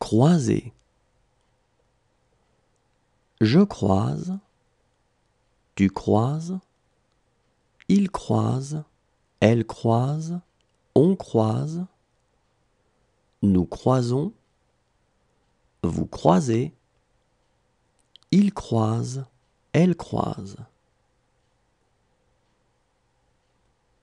Croiser. Je croise, tu croises, il croise, elle croise, on croise, nous croisons, vous croisez, il croise, elle croise.